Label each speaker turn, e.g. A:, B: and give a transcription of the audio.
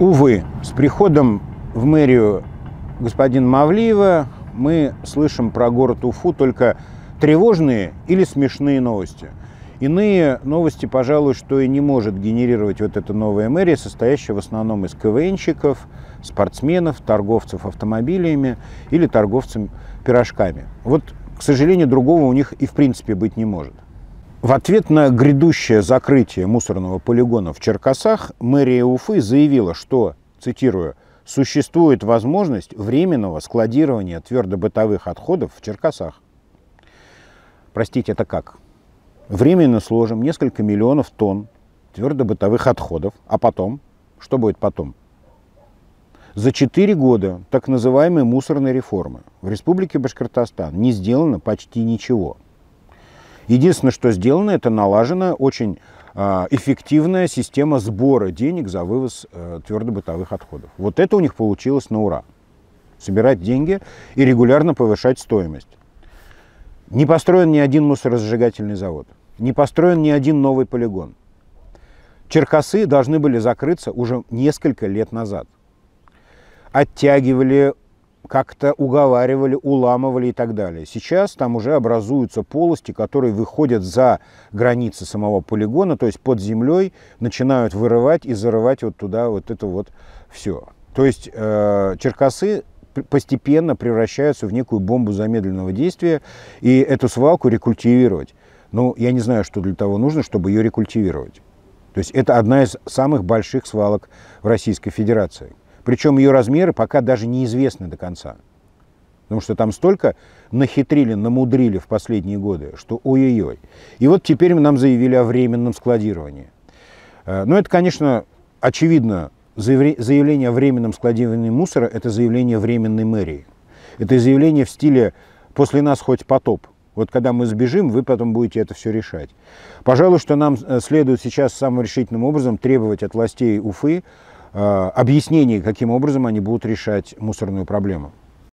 A: Увы, с приходом в мэрию господин Мавлиева мы слышим про город Уфу только тревожные или смешные новости. Иные новости, пожалуй, что и не может генерировать вот эта новая мэрия, состоящая в основном из КВНщиков, спортсменов, торговцев автомобилями или торговцев пирожками. Вот, к сожалению, другого у них и в принципе быть не может. В ответ на грядущее закрытие мусорного полигона в Черкасах мэрия Уфы заявила, что, цитирую, «существует возможность временного складирования твердобытовых отходов в Черкасах». Простите, это как? Временно сложим несколько миллионов тонн твердобытовых отходов, а потом? Что будет потом? За четыре года так называемой мусорной реформы в Республике Башкортостан не сделано почти ничего – Единственное, что сделано, это налажена очень а, эффективная система сбора денег за вывоз э, твердобытовых отходов. Вот это у них получилось на ура. Собирать деньги и регулярно повышать стоимость. Не построен ни один мусоросжигательный завод. Не построен ни один новый полигон. Черкасы должны были закрыться уже несколько лет назад. Оттягивали, как-то уговаривали, уламывали и так далее. Сейчас там уже образуются полости, которые выходят за границы самого полигона, то есть под землей начинают вырывать и зарывать вот туда вот это вот все. То есть э, черкасы постепенно превращаются в некую бомбу замедленного действия, и эту свалку рекультивировать. Ну, я не знаю, что для того нужно, чтобы ее рекультивировать. То есть это одна из самых больших свалок в Российской Федерации. Причем ее размеры пока даже неизвестны до конца. Потому что там столько нахитрили, намудрили в последние годы, что ой-ой-ой. И вот теперь нам заявили о временном складировании. Э, Но ну, это, конечно, очевидно, заявление о временном складировании мусора – это заявление временной мэрии. Это заявление в стиле «после нас хоть потоп». Вот когда мы сбежим, вы потом будете это все решать. Пожалуй, что нам э, следует сейчас самым решительным образом требовать от властей Уфы а, объяснений, каким образом они будут решать мусорную проблему.